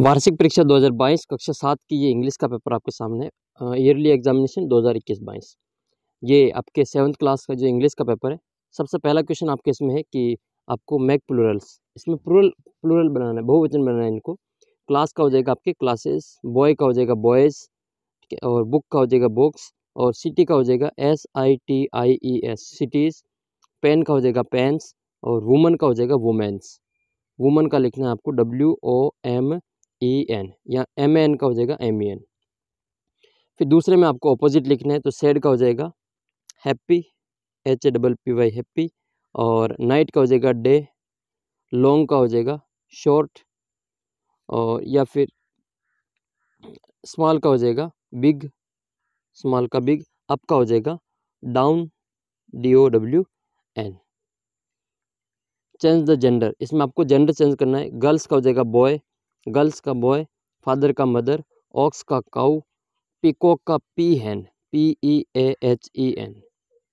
वार्षिक परीक्षा 2022 कक्षा सात की ये इंग्लिश का पेपर आपके सामने ईयरली एग्जामिनेशन 2021-22 ये आपके सेवन्थ क्लास का जो इंग्लिश का पेपर है सबसे पहला क्वेश्चन आपके इसमें है कि आपको मैक प्लूरल्स इसमें प्लूरल प्लूरल बनाना है बहुवचन बनाना है इनको क्लास का हो जाएगा आपके क्लासेस बॉय का हो जाएगा बॉयज़ और बुक का हो जाएगा बुक्स और सिटी का हो जाएगा S I T I E S cities pen का हो जाएगा पेन्स और वुमन का हो जाएगा वुमेन्स वुमन का लिखना है आपको W O M E N या एम एन का हो जाएगा एम ई एन फिर दूसरे में आपको अपोजिट लिखना है तो सेड का हो जाएगा happy H A double P Y happy और नाइट का हो जाएगा डे लॉन्ग का हो जाएगा शॉर्ट और या फिर स्मॉल का हो जाएगा बिग स्मॉल का बिग अप का हो जाएगा down D O W N change the gender इसमें आपको जेंडर चेंज करना है गर्ल्स का हो जाएगा बॉय गर्ल्स का बॉय फादर का मदर ऑक्स का काऊ पिकॉक का peahen P E A H E N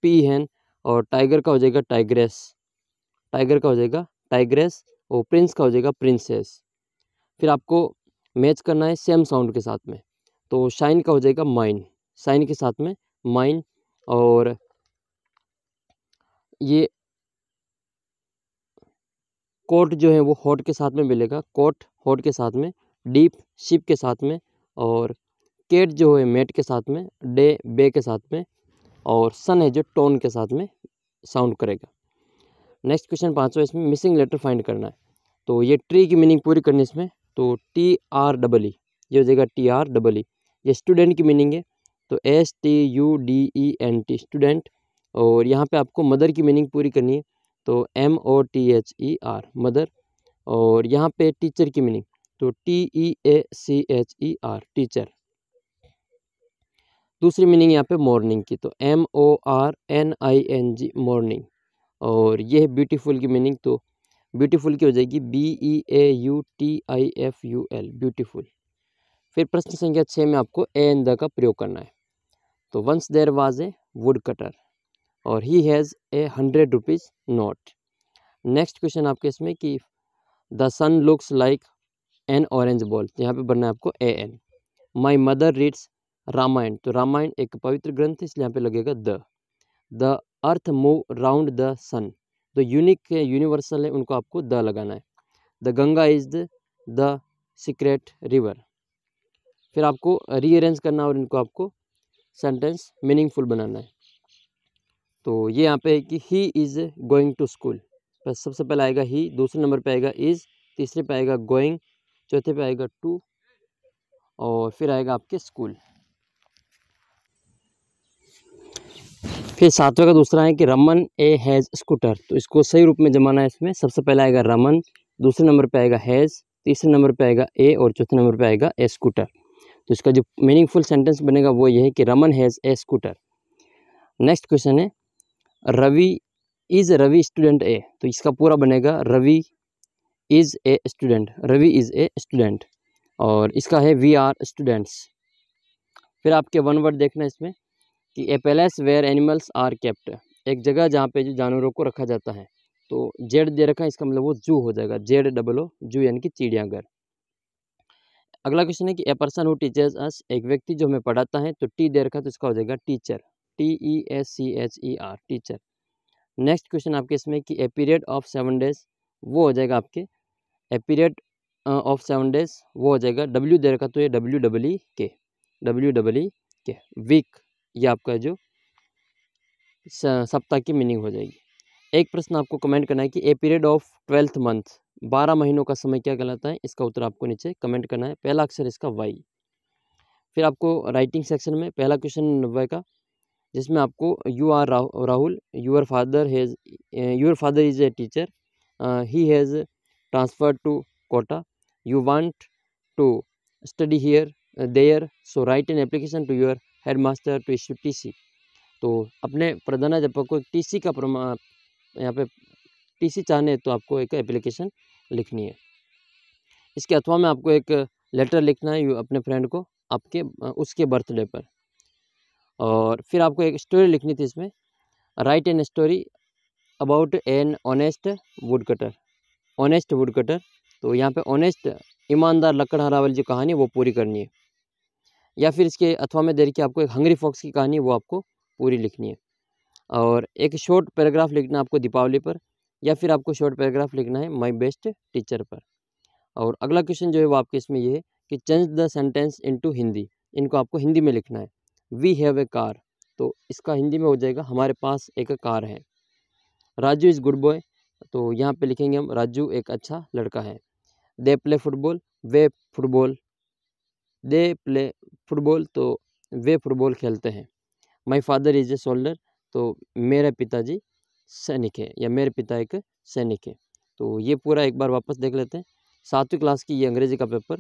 peahen और टाइगर का हो जाएगा टाइग्रेस टाइगर का हो जाएगा टाइग्रेस और प्रिंस का हो जाएगा प्रिंसेस फिर आपको मैच करना है सेम साउंड के साथ में तो शाइन का हो जाएगा माइन शाइन के साथ में माइन और ये कोट जो है वो हॉट के साथ में मिलेगा कोट हॉट के साथ में डीप शिप के साथ में और केट जो है मेट के साथ में डे बे के साथ में और सन है जो टोन के साथ में साउंड करेगा नेक्स्ट क्वेश्चन पाँचवा इसमें मिसिंग लेटर फाइंड करना है तो ये ट्री की मीनिंग पूरी करनी इसमें तो टी आर डबल ई ये हो जाएगा टी आर डबल ई ये स्टूडेंट की मीनिंग है तो S T U D E N T student और यहाँ पे आपको मदर की मीनिंग पूरी करनी है तो M O T H E R mother और यहाँ पे टीचर की मीनिंग तो T E A C H E R teacher दूसरी मीनिंग यहाँ पे मॉर्निंग की तो M O R N I N G morning और यह ब्यूटीफुल की मीनिंग तो ब्यूटीफुल की हो जाएगी B E A U T I F U L beautiful फिर प्रश्न संख्या छः में आपको ए एन द का प्रयोग करना है तो once there was a wood cutter और he has a hundred rupees note next question आपके इसमें कि the sun looks like an orange ball यहाँ पे बनना है आपको a an my mother reads Ramayan तो रामायण एक पवित्र ग्रंथ है इसलिए यहाँ पे लगेगा the the earth move round the sun तो यूनिक है यूनिवर्सल है उनको आपको द लगाना है the Ganga is the the sacred river फिर आपको रीअरेंज करना और इनको आपको सेंटेंस मीनिंगफुल बनाना है तो ये यहाँ पे है कि he is going to school बस सबसे पहले आएगा ही दूसरे नंबर पे आएगा इज़ तीसरे पे आएगा गोइंग चौथे पे आएगा टू और फिर आएगा आपके स्कूल फिर सातवें का दूसरा है कि रमन ए हैज़ स्कूटर तो इसको सही रूप में जमाना है इसमें सबसे पहले आएगा रमन दूसरे नंबर पे आएगा हैज़ तीसरे नंबर पे आएगा ए और चौथे नंबर पे आएगा ए स्कूटर तो इसका जो मीनिंगफुल सेंटेंस बनेगा वो ये है कि Raman has a scooter next question है Ravi is Ravi student a तो इसका पूरा बनेगा Ravi is a student Ravi is a student और इसका है वी आर स्टूडेंट्स फिर आपके वन वर्ड देखना इसमें कि a place where animals are kept एक जगह जहाँ पे जो जानवरों को रखा जाता है तो जेड दे रखा है इसका मतलब वो जू हो जाएगा जेड डबल ओ जू यानी कि चिड़ियाघर अगला क्वेश्चन है कि a person who teaches us एक व्यक्ति जो हमें पढ़ाता है तो टी दे रखा है तो इसका हो जाएगा teacher T E S C H E R teacher next question आपके इसमें कि a period of seven days वो हो जाएगा आपके a period of seven days वो हो जाएगा डब्ल्यू दे रखा तो ये डब्ल्यू डब्ल ई के डब्ल्यू डबल ई के वीक ये आपका जो सप्ताह की मीनिंग हो जाएगी एक प्रश्न आपको कमेंट करना है कि a period of twelfth month बारह महीनों का समय क्या कहलाता है इसका उत्तर आपको नीचे कमेंट करना है पहला अक्षर इसका वाई फिर आपको राइटिंग सेक्शन में पहला क्वेश्चन नब्बे का जिसमें आपको you are Rahul your father has your father is a teacher he has transfer to Kota you want to study here there so write an application to your head master to issue T C तो अपने प्रधानाध्यापक को T C का प्रमाण यहाँ पे T C चाहने तो आपको एक एप्लीकेशन लिखनी है इसके अथवा में आपको एक लेटर लिखना है अपने फ्रेंड को आपके उसके बर्थडे पर और फिर आपको एक स्टोरी लिखनी थी इसमें write an story about an honest wood cutter honest wood cutter तो यहाँ पे ऑनेस्ट ईमानदार लकड़हारा वाली जो कहानी वो पूरी करनी है या फिर इसके अथवा में देर के आपको एक हंगरी फॉक्स की कहानी वो आपको पूरी लिखनी है और एक शॉर्ट पैराग्राफ लिखना आपको दीपावली पर या फिर आपको शॉर्ट पैराग्राफ लिखना है माई बेस्ट टीचर पर और अगला क्वेश्चन जो है वो आपके इसमें ये है कि change the sentence into Hindi इनको आपको हिंदी में लिखना है वी हैव ए कार तो इसका हिंदी में हो जाएगा हमारे पास एक कार है राजू इज़ गुड बॉय तो यहाँ पे लिखेंगे हम राजू एक अच्छा लड़का है दे प्ले फुटबॉल वे फुटबॉल दे प्ले फुटबॉल तो वे फुटबॉल खेलते हैं my father is a soldier तो मेरे पिताजी सैनिक है या मेरे पिता एक सैनिक है तो ये पूरा एक बार वापस देख लेते हैं सातवीं क्लास की ये अंग्रेज़ी का पेपर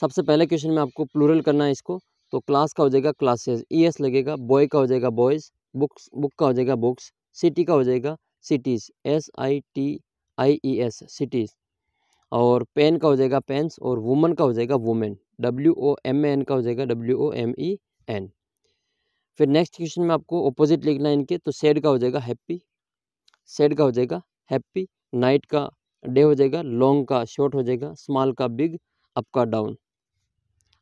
सबसे पहले क्वेश्चन में आपको प्लूरल करना है इसको तो क्लास का हो जाएगा क्लासेज ई एस e लगेगा बॉय का हो जाएगा बॉयज़ बुक्स बुक का हो जाएगा बुक्स सिटी का हो जाएगा cities S I T I E S cities और पेन का हो जाएगा पेन्स और वुमन का हो जाएगा women W O M N का हो जाएगा W O M E N फिर नेक्स्ट क्वेश्चन में आपको ऑपोजिट लिखना है इनके तो सेड का हो जाएगा हैप्पी सेड का हो जाएगा हैप्पी नाइट का डे हो जाएगा लॉन्ग का शॉर्ट हो जाएगा स्मॉल का बिग अप का डाउन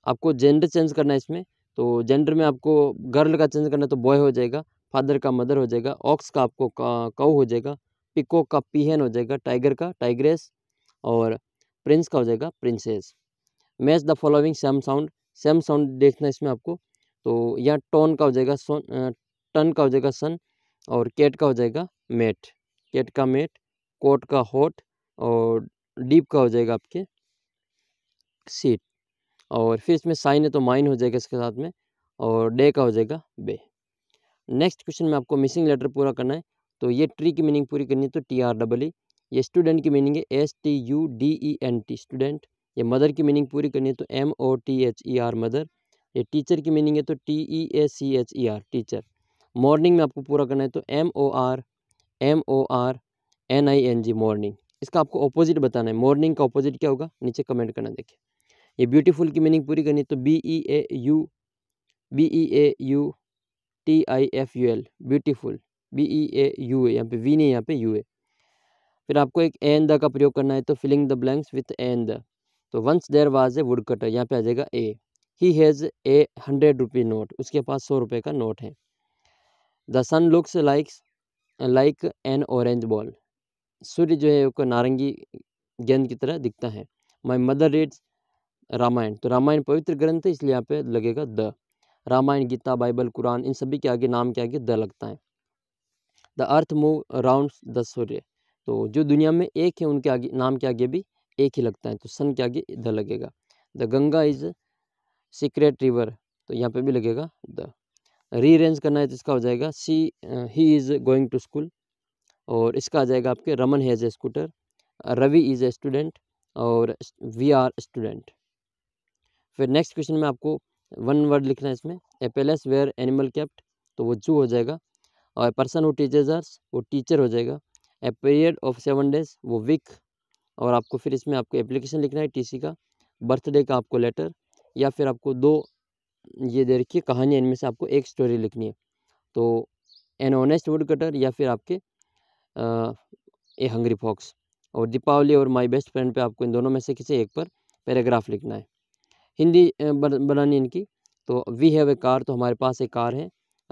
आपको जेंडर चेंज करना है इसमें तो जेंडर में आपको गर्ल का चेंज करना है तो बॉय हो जाएगा फादर का मदर हो जाएगा ऑक्स का आपको कऊ हो जाएगा पिको का पीहन हो जाएगा टाइगर का टाइग्रेस और प्रिंस का हो जाएगा princess match the following same sound same sound देखना है इसमें आपको तो यहाँ टोन का हो जाएगा सोन टन का हो जाएगा सन और केट का हो जाएगा मेट केट का मेट कोट का होट और डीप का हो जाएगा आपके सीट और फिर इसमें साइन है तो माइन हो जाएगा इसके साथ में और डे का हो जाएगा बे नेक्स्ट क्वेश्चन में आपको मिसिंग लेटर पूरा करना है तो ये ट्री की मीनिंग पूरी करनी है तो टी आर डबल ई ये स्टूडेंट की मीनिंग है S T U D E N T student ये मदर की मीनिंग पूरी करनी है तो M O T H E R mother ये टीचर की मीनिंग है तो T E A C H E R teacher morning में आपको पूरा करना है तो M O R M O R N I N G morning इसका आपको ऑपोजिट बताना है मॉर्निंग का ऑपोजिट क्या होगा नीचे कमेंट करना देखिए ये ब्यूटीफुल की मीनिंग पूरी करनी तो B E A U B E A U T I F U L beautiful B E A U A यहाँ पे वी नहीं यहाँ पे यू ए फिर आपको एक एन द का प्रयोग करना है तो filling the blanks with an the तो once there was a wood cutter यहाँ पे आ जाएगा a he has a hundred rupee note उसके पास सौ रुपये का नोट है the sun looks likes like an orange ball सूर्य जो है वो नारंगी गेंद की तरह दिखता है माई मदर रीड्स रामायण तो रामायण पवित्र ग्रंथ है इसलिए यहाँ पे लगेगा the Ramayan Gita Bible Quran इन सभी के आगे नाम के आगे द लगता है the earth move round the सूर्य तो जो दुनिया में एक है उनके आगे नाम के आगे भी एक ही लगता है तो सन के आगे द लगेगा the Ganga is sacred river तो यहाँ पे भी लगेगा द रीअरेंज करना है तो इसका हो जाएगा C he is going to school और इसका आ जाएगा आपके Raman has a scooter Ravi is a student और वी आर स्टूडेंट फिर नेक्स्ट क्वेश्चन में आपको वन वर्ड लिखना है इसमें a place where animal kept तो वो जू हो जाएगा और ए पर्सन वो टीचर्स वो टीचर हो जाएगा a period of seven days वो वीक और आपको फिर इसमें आपको एप्लीकेशन लिखना है टीसी का बर्थडे का आपको लेटर या फिर आपको दो ये दे रखी कहानी इनमें से आपको एक स्टोरी लिखनी है तो एन ऑनेस्ट वुड कटर या फिर आपके आ, ए हंग्री फॉक्स और दीपावली और माय बेस्ट फ्रेंड पे आपको इन दोनों में से किसी एक पर पैराग्राफ लिखना है हिंदी बनानी इनकी तो वी हैव ए कार तो हमारे पास एक कार है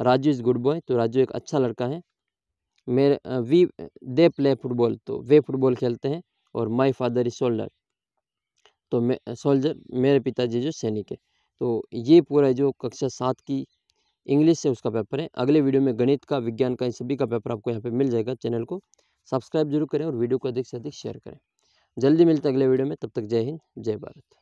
राजू इज़ गुड बॉय तो राजू एक अच्छा लड़का है मेरे वी दे प्ले फुटबॉल तो वे फुटबॉल खेलते हैं और माई फादर इज सोल्डर तो मे सोल्जर मेरे पिताजी जो सैनिक है तो ये पूरा जो कक्षा सात की इंग्लिश से उसका पेपर है अगले वीडियो में गणित का विज्ञान का इन सभी का पेपर आपको यहाँ पे मिल जाएगा चैनल को सब्सक्राइब जरूर करें और वीडियो को अधिक से अधिक शेयर करें जल्दी मिलते अगले वीडियो में तब तक जय हिंद जय भारत